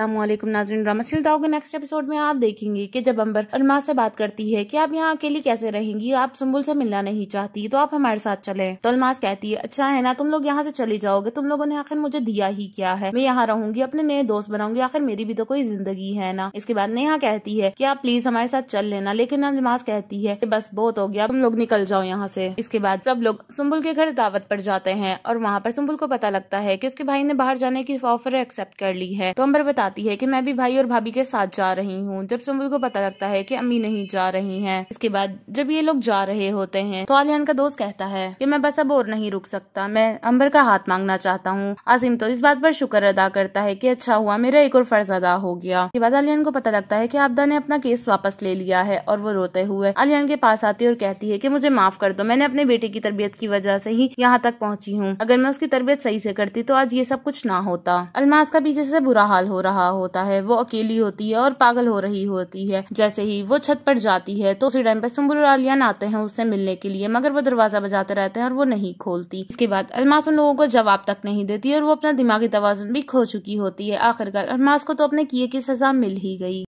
अल्लाम नाजरन रमसिल दाओ के नेक्स्ट एपिसोड में आप देखेंगे कि जब अंबर अरमा से बात करती है कि आप यहाँ अकेली कैसे रहेंगी आप सुम्बुल से मिलना नहीं चाहती तो आप हमारे साथ चले तो अलमास कहती है अच्छा है ना तुम लोग यहाँ से चले जाओगे तुम लोगों ने आखिर मुझे दिया ही क्या है मैं यहाँ रहूंगी अपने नए दोस्त बनाऊंगी आखिर मेरी भी तो कोई जिंदगी है ना इसके बाद नेहा कहती है की आप प्लीज हमारे साथ चल लेना लेकिन अलमास कहती है की बस बहुत हो गया तुम लोग निकल जाओ यहाँ से इसके बाद सब लोग सुम्बुल के घर दावत पर जाते हैं और वहाँ पर सुम्बुल को पता लगता है की उसके भाई ने बाहर जाने की ऑफर एक्सेप्ट कर ली है तो अम्बर बता बताती है कि मैं भी भाई और भाभी के साथ जा रही हूँ जब सुमुल को पता लगता है कि अम्मी नहीं जा रही हैं इसके बाद जब ये लोग जा रहे होते हैं तो आलियान का दोस्त कहता है कि मैं बस अब और नहीं रुक सकता मैं अंबर का हाथ मांगना चाहता हूँ आसिम तो इस बात पर शुक्र अदा करता है की अच्छा हुआ मेरा एक और फर्ज अदा हो गया इसके बाद आलियान को पता लगता है की आपदा ने अपना केस वापस ले लिया है और वो रोते हुए आलियान के पास आती है और कहती है की मुझे माफ कर दो मैंने अपने बेटे की तरबियत की वजह से ही यहाँ तक पहुँची हूँ अगर मैं उसकी तरबियत सही से करती तो आज ये सब कुछ ना होता अलमास का पीछे से बुरा हाल हो रहा रहा होता है वो अकेली होती है और पागल हो रही होती है जैसे ही वो छत पर जाती है तो उसी टाइम पर सुम्बुल आलियान आते हैं उससे मिलने के लिए मगर वो दरवाजा बजाते रहते हैं और वो नहीं खोलती इसके बाद अलमास उन लोगों को जवाब तक नहीं देती और वो अपना दिमागी तोजन भी खो चुकी होती है आखिरकार अलमास को तो अपने किए की सजा मिल ही गई